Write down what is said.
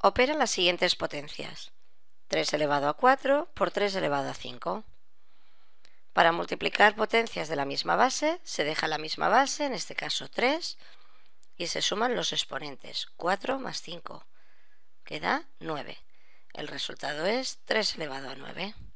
opera las siguientes potencias. 3 elevado a 4 por 3 elevado a 5. Para multiplicar potencias de la misma base, se deja la misma base, en este caso 3, y se suman los exponentes, 4 más 5, que da 9. El resultado es 3 elevado a 9.